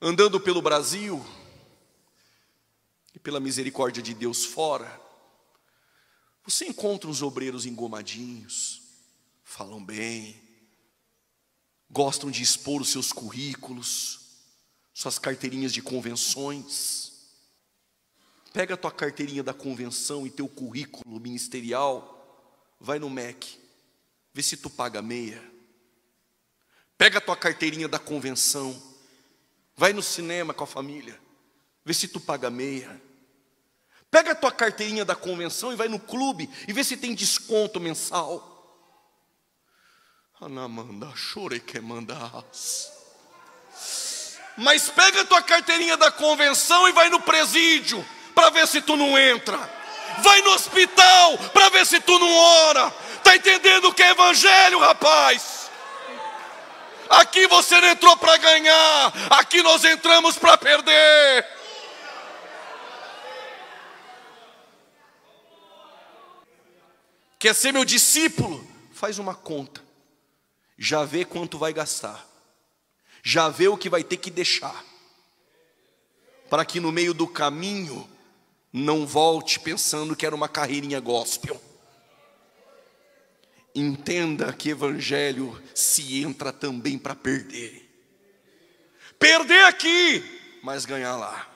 andando pelo Brasil, e pela misericórdia de Deus fora, você encontra os obreiros engomadinhos, falam bem, gostam de expor os seus currículos, suas carteirinhas de convenções. Pega a tua carteirinha da convenção e teu currículo ministerial, vai no MEC, vê se tu paga meia. Pega a tua carteirinha da convenção, Vai no cinema com a família. Vê se tu paga meia. Pega a tua carteirinha da convenção e vai no clube e vê se tem desconto mensal. Anamanda, chore que mandas. Mas pega a tua carteirinha da convenção e vai no presídio para ver se tu não entra. Vai no hospital para ver se tu não ora. Tá entendendo o que é evangelho, rapaz? Aqui você não entrou para ganhar, aqui nós entramos para perder. Quer ser meu discípulo? Faz uma conta. Já vê quanto vai gastar. Já vê o que vai ter que deixar. Para que no meio do caminho não volte pensando que era uma carreirinha gospel. Entenda que evangelho se entra também para perder. Perder aqui, mas ganhar lá.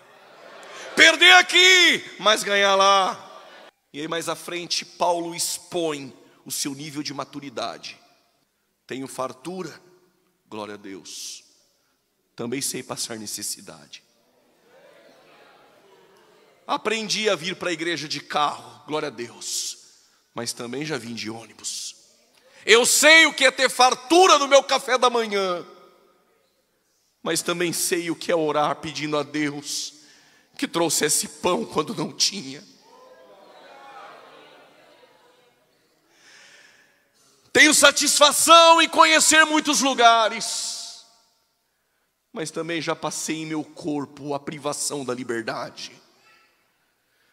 Perder aqui, mas ganhar lá. E aí mais à frente, Paulo expõe o seu nível de maturidade. Tenho fartura, glória a Deus. Também sei passar necessidade. Aprendi a vir para a igreja de carro, glória a Deus. Mas também já vim de ônibus. Eu sei o que é ter fartura no meu café da manhã, mas também sei o que é orar pedindo a Deus que trouxesse pão quando não tinha. Tenho satisfação em conhecer muitos lugares, mas também já passei em meu corpo a privação da liberdade.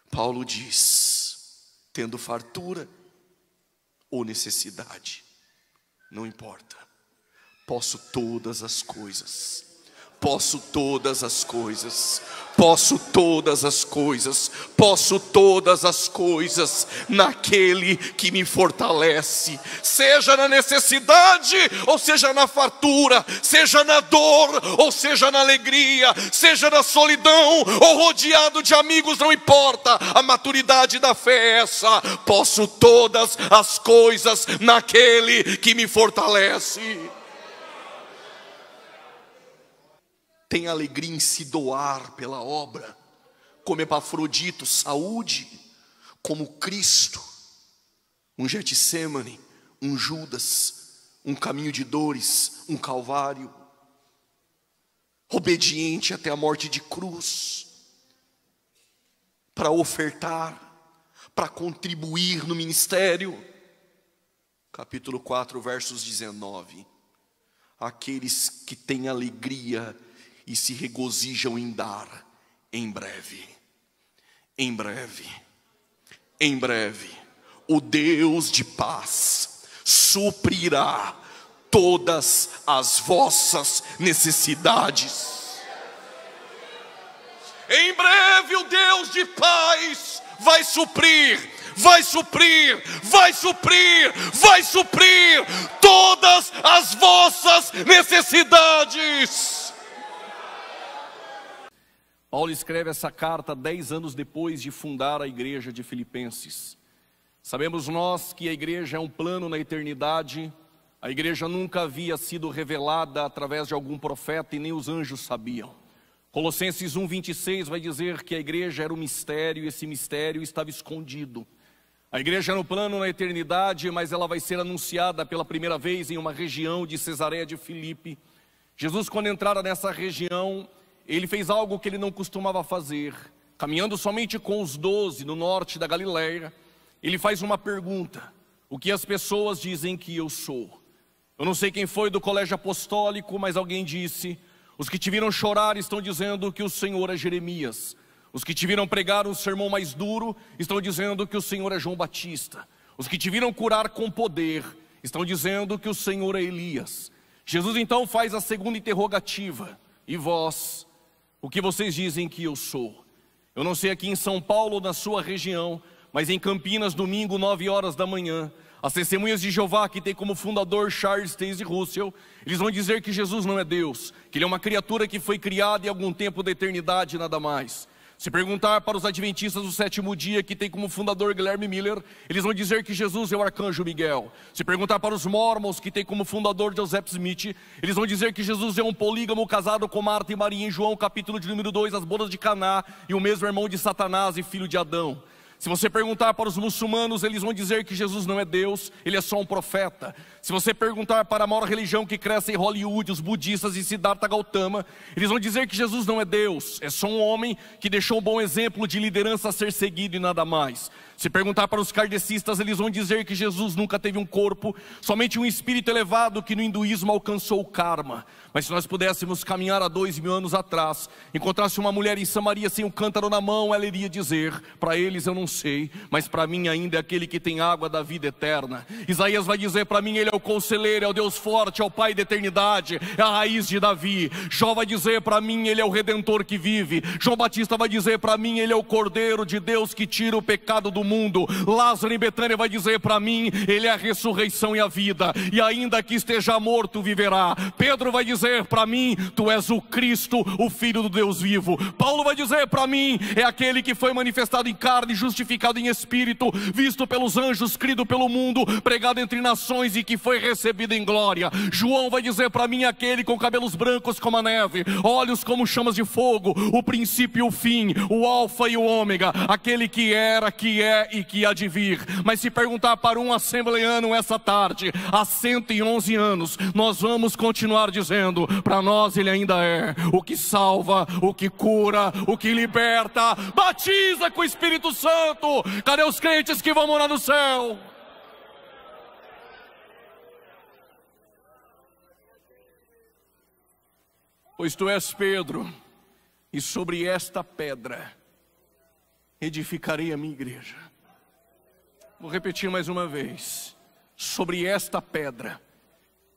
Paulo diz: tendo fartura, ou necessidade, não importa, posso todas as coisas Posso todas as coisas, posso todas as coisas, posso todas as coisas naquele que me fortalece, seja na necessidade, ou seja na fartura, seja na dor, ou seja na alegria, seja na solidão, ou rodeado de amigos, não importa, a maturidade da fé é essa, posso todas as coisas naquele que me fortalece. tem alegria em se doar pela obra, como Epafrodito, saúde, como Cristo, um Getsemane, um Judas, um caminho de dores, um Calvário, obediente até a morte de cruz, para ofertar, para contribuir no ministério. Capítulo 4, versos 19. Aqueles que têm alegria e se regozijam em dar em breve. Em breve. Em breve. O Deus de paz suprirá todas as vossas necessidades. Em breve o Deus de paz vai suprir, vai suprir, vai suprir, vai suprir todas as vossas necessidades. Paulo escreve essa carta dez anos depois de fundar a igreja de Filipenses. Sabemos nós que a igreja é um plano na eternidade, a igreja nunca havia sido revelada através de algum profeta e nem os anjos sabiam. Colossenses 1,26 vai dizer que a igreja era um mistério e esse mistério estava escondido. A igreja era um plano na eternidade, mas ela vai ser anunciada pela primeira vez em uma região de Cesareia de Filipe. Jesus, quando entrara nessa região, ele fez algo que ele não costumava fazer. Caminhando somente com os doze no norte da Galileia, ele faz uma pergunta: O que as pessoas dizem que eu sou? Eu não sei quem foi do colégio apostólico, mas alguém disse: Os que te viram chorar estão dizendo que o Senhor é Jeremias. Os que te viram pregar um sermão mais duro estão dizendo que o Senhor é João Batista. Os que te viram curar com poder estão dizendo que o Senhor é Elias. Jesus então faz a segunda interrogativa: E vós? o que vocês dizem que eu sou. Eu não sei aqui em São Paulo na sua região, mas em Campinas, domingo, 9 horas da manhã, as testemunhas de Jeová, que tem como fundador Charles Taze Russell, eles vão dizer que Jesus não é Deus, que ele é uma criatura que foi criada em algum tempo da eternidade, nada mais. Se perguntar para os adventistas do sétimo dia, que tem como fundador Guilherme Miller, eles vão dizer que Jesus é o arcanjo Miguel. Se perguntar para os mormons, que tem como fundador Joseph Smith, eles vão dizer que Jesus é um polígamo casado com Marta e Maria em João, capítulo de número 2, as bodas de Caná, e o mesmo irmão de Satanás e filho de Adão. Se você perguntar para os muçulmanos, eles vão dizer que Jesus não é Deus, ele é só um profeta. Se você perguntar para a maior religião que cresce em Hollywood, os budistas e Siddhartha Gautama, eles vão dizer que Jesus não é Deus, é só um homem que deixou um bom exemplo de liderança a ser seguido e nada mais. Se perguntar para os kardecistas, eles vão dizer que Jesus nunca teve um corpo, somente um espírito elevado que no hinduísmo alcançou o karma. Mas se nós pudéssemos caminhar há dois mil anos atrás, encontrasse uma mulher em Samaria sem um cântaro na mão, ela iria dizer: Para eles eu não não sei, mas para mim ainda é aquele que tem água da vida eterna. Isaías vai dizer para mim: Ele é o conselheiro, é o Deus forte, é o Pai da eternidade, é a raiz de Davi. Jó vai dizer para mim: Ele é o redentor que vive. João Batista vai dizer para mim: Ele é o cordeiro de Deus que tira o pecado do mundo. Lázaro em Betânia vai dizer para mim: Ele é a ressurreição e a vida, e ainda que esteja morto, viverá. Pedro vai dizer para mim: Tu és o Cristo, o Filho do Deus vivo. Paulo vai dizer para mim: É aquele que foi manifestado em carne, justiça justificado em espírito, visto pelos anjos, crido pelo mundo, pregado entre nações e que foi recebido em glória. João vai dizer para mim aquele com cabelos brancos como a neve, olhos como chamas de fogo, o princípio e o fim, o alfa e o ômega, aquele que era, que é e que há de vir. Mas se perguntar para um assembleano essa tarde, há 111 anos, nós vamos continuar dizendo, para nós ele ainda é o que salva, o que cura, o que liberta, batiza com o Espírito Santo Santo? Cadê os crentes que vão morar no céu? Pois tu és Pedro, e sobre esta pedra edificarei a minha igreja. Vou repetir mais uma vez: sobre esta pedra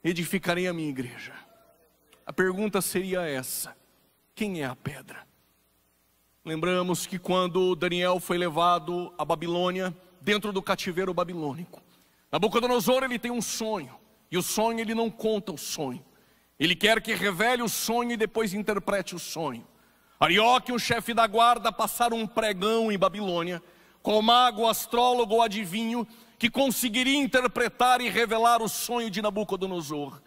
edificarei a minha igreja. A pergunta seria essa: quem é a pedra? Lembramos que quando Daniel foi levado à Babilônia, dentro do cativeiro babilônico, Nabucodonosor ele tem um sonho, e o sonho ele não conta o sonho. Ele quer que revele o sonho e depois interprete o sonho. Arioque, o chefe da guarda, passaram um pregão em Babilônia, com o mago, o astrólogo, o adivinho, que conseguiria interpretar e revelar o sonho de Nabucodonosor.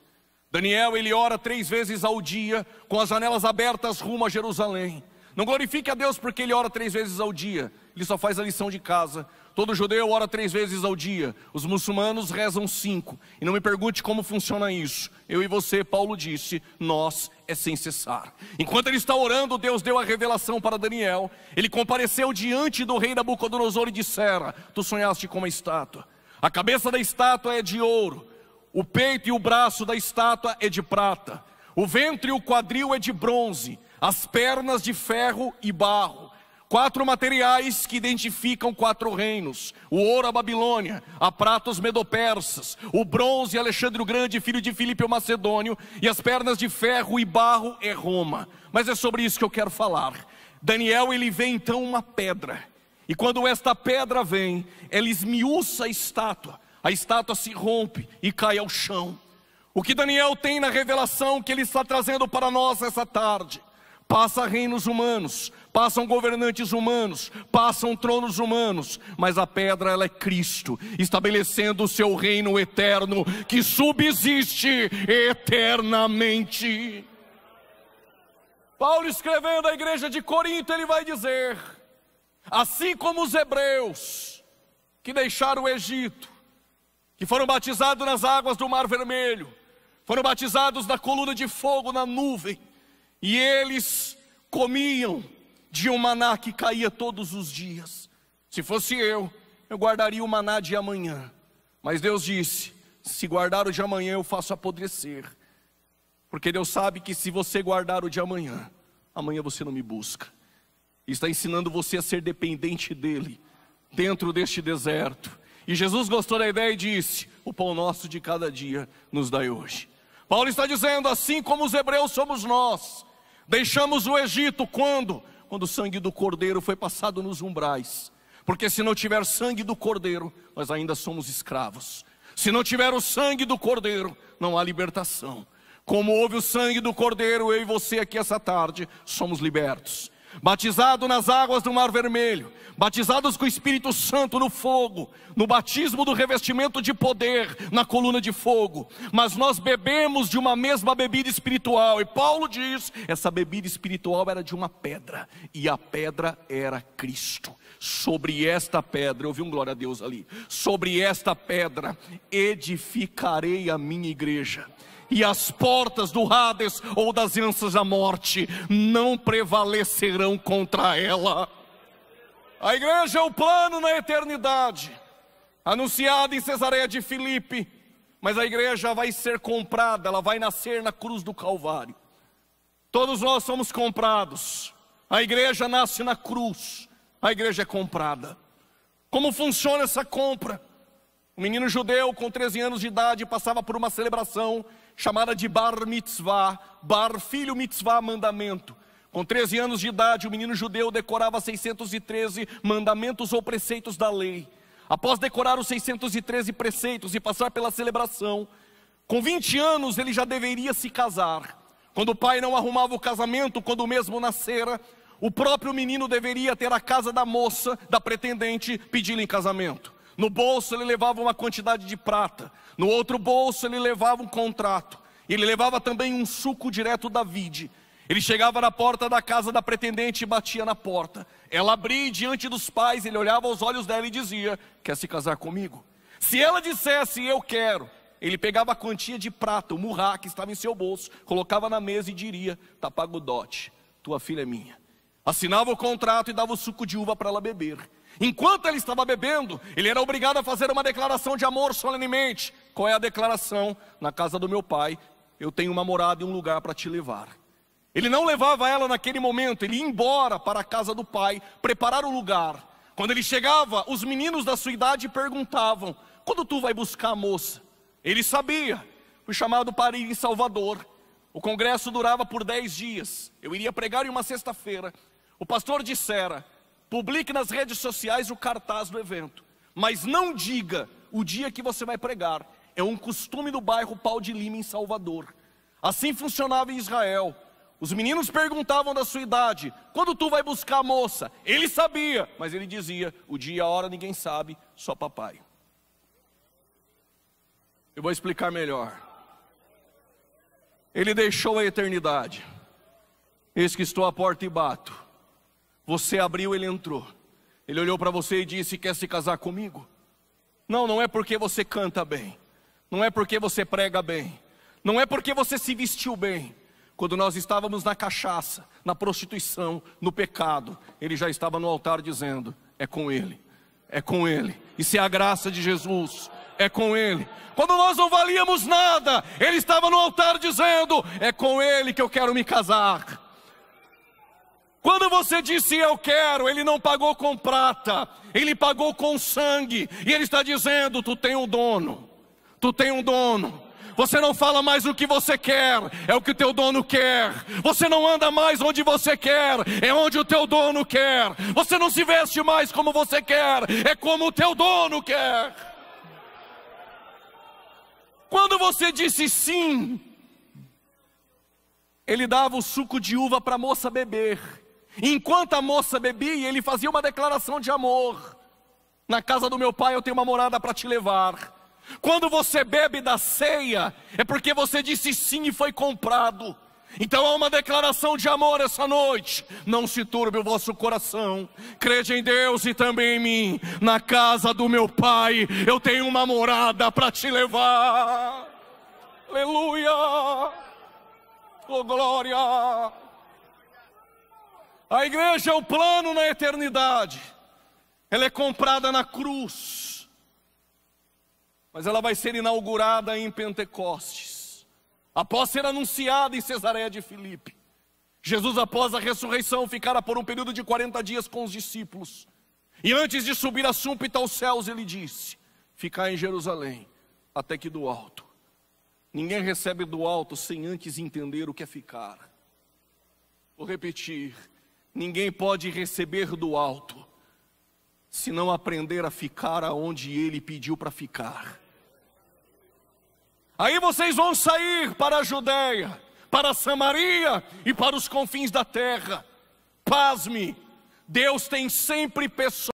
Daniel, ele ora três vezes ao dia, com as janelas abertas rumo a Jerusalém. Não glorifique a Deus porque ele ora três vezes ao dia, ele só faz a lição de casa. Todo judeu ora três vezes ao dia, os muçulmanos rezam cinco. E não me pergunte como funciona isso. Eu e você, Paulo disse, nós é sem cessar. Enquanto ele está orando, Deus deu a revelação para Daniel. Ele compareceu diante do rei Nabucodonosor e dissera: Tu sonhaste com uma estátua. A cabeça da estátua é de ouro, o peito e o braço da estátua é de prata, o ventre e o quadril é de bronze as pernas de ferro e barro. Quatro materiais que identificam quatro reinos: o ouro, a Babilônia, a prata, os medopersas, o bronze, Alexandre o Grande, filho de Filipe o Macedônio, e as pernas de ferro e barro é Roma. Mas é sobre isso que eu quero falar. Daniel, ele vê então uma pedra, e quando esta pedra vem, ela esmiuça a estátua, a estátua se rompe e cai ao chão. O que Daniel tem na revelação que ele está trazendo para nós essa tarde passa reinos humanos, passam governantes humanos, passam tronos humanos, mas a pedra ela é Cristo, estabelecendo o seu reino eterno que subsiste eternamente. Paulo escrevendo à igreja de Corinto, ele vai dizer: assim como os hebreus que deixaram o Egito, que foram batizados nas águas do Mar Vermelho, foram batizados na coluna de fogo, na nuvem, e eles comiam de um maná que caía todos os dias. Se fosse eu, eu guardaria o maná de amanhã. Mas Deus disse: se guardar o de amanhã, eu faço apodrecer. Porque Deus sabe que se você guardar o de amanhã, amanhã você não me busca. Está ensinando você a ser dependente dEle, dentro deste deserto. E Jesus gostou da ideia e disse: O pão nosso de cada dia nos dai hoje. Paulo está dizendo: assim como os hebreus somos nós Deixamos o Egito quando? Quando o sangue do cordeiro foi passado nos umbrais. Porque se não tiver sangue do cordeiro, nós ainda somos escravos. Se não tiver o sangue do cordeiro, não há libertação. Como houve o sangue do cordeiro, eu e você aqui essa tarde somos libertos batizado nas águas do Mar Vermelho, batizados com o Espírito Santo no fogo, no batismo do revestimento de poder na coluna de fogo, mas nós bebemos de uma mesma bebida espiritual, e Paulo diz: essa bebida espiritual era de uma pedra, e a pedra era Cristo. Sobre esta pedra, eu ouvi um glória a Deus ali, sobre esta pedra edificarei a minha igreja e as portas do Hades ou das lanças da morte não prevalecerão contra ela. A igreja é o plano na eternidade, anunciada em Cesareia de Filipe, mas a igreja vai ser comprada, ela vai nascer na cruz do Calvário. Todos nós somos comprados. A igreja nasce na cruz, a igreja é comprada. Como funciona essa compra? Um menino judeu com 13 anos de idade passava por uma celebração chamada de Bar Mitzvah, Bar Filho Mitzvah Mandamento. Com 13 anos de idade, o menino judeu decorava 613 mandamentos ou preceitos da lei. Após decorar os 613 preceitos e passar pela celebração, com 20 anos ele já deveria se casar. Quando o pai não arrumava o casamento, quando o mesmo nascera, o próprio menino deveria ter a casa da moça, da pretendente, pedi em casamento. No bolso ele levava uma quantidade de prata, no outro bolso ele levava um contrato, ele levava também um suco direto da vide. Ele chegava na porta da casa da pretendente e batia na porta. Ela abria diante dos pais, ele olhava aos olhos dela e dizia: Quer se casar comigo? Se ela dissesse eu quero, ele pegava a quantia de prata, o murrá que estava em seu bolso, colocava na mesa e diria: Tá pago o dote, tua filha é minha. Assinava o contrato e dava o suco de uva para ela beber. Enquanto ele estava bebendo, ele era obrigado a fazer uma declaração de amor solenemente. Qual é a declaração? Na casa do meu pai, eu tenho uma morada e um lugar para te levar. Ele não levava ela naquele momento, ele ia embora para a casa do pai, preparar o lugar. Quando ele chegava, os meninos da sua idade perguntavam: Quando tu vai buscar a moça? Ele sabia. foi chamado para ir em Salvador. O congresso durava por dez dias. Eu iria pregar em uma sexta-feira. O pastor dissera: Publique nas redes sociais o cartaz do evento, mas não diga o dia que você vai pregar. É um costume do bairro Pau de Lima, em Salvador. Assim funcionava em Israel. Os meninos perguntavam da sua idade, quando tu vai buscar a moça? Ele sabia, mas ele dizia, o dia e a hora ninguém sabe, só papai. Eu vou explicar melhor. Ele deixou a eternidade. Eis que estou à porta e bato. Você abriu, ele entrou. Ele olhou para você e disse: Quer se casar comigo? Não, não é porque você canta bem, não é porque você prega bem, não é porque você se vestiu bem. Quando nós estávamos na cachaça, na prostituição, no pecado, ele já estava no altar dizendo: É com ele, é com ele. Isso é a graça de Jesus, é com ele. Quando nós não valíamos nada, ele estava no altar dizendo: É com ele que eu quero me casar quando você disse eu quero, ele não pagou com prata, ele pagou com sangue, e ele está dizendo: tu tem um dono, tu tem um dono. Você não fala mais o que você quer, é o que o teu dono quer. Você não anda mais onde você quer, é onde o teu dono quer. Você não se veste mais como você quer, é como o teu dono quer. Quando você disse sim, ele dava o suco de uva para a moça beber. Enquanto a moça bebia, ele fazia uma declaração de amor. Na casa do meu pai eu tenho uma morada para te levar. Quando você bebe da ceia, é porque você disse sim e foi comprado. Então há uma declaração de amor essa noite. Não se turbe o vosso coração. Crede em Deus e também em mim. Na casa do meu pai, eu tenho uma morada para te levar. Aleluia! Oh glória! A igreja é o plano na eternidade. Ela é comprada na cruz. Mas ela vai ser inaugurada em Pentecostes. Após ser anunciada em Cesareia de Filipe. Jesus, após a ressurreição, ficara por um período de 40 dias com os discípulos. E antes de subir a súmpita aos céus, ele disse: Ficar em Jerusalém, até que do alto. Ninguém recebe do alto sem antes entender o que é ficar. Vou repetir: Ninguém pode receber do alto se não aprender a ficar aonde ele pediu para ficar. Aí vocês vão sair para a Judéia, para Samaria e para os confins da terra. Pasme, Deus tem sempre pessoas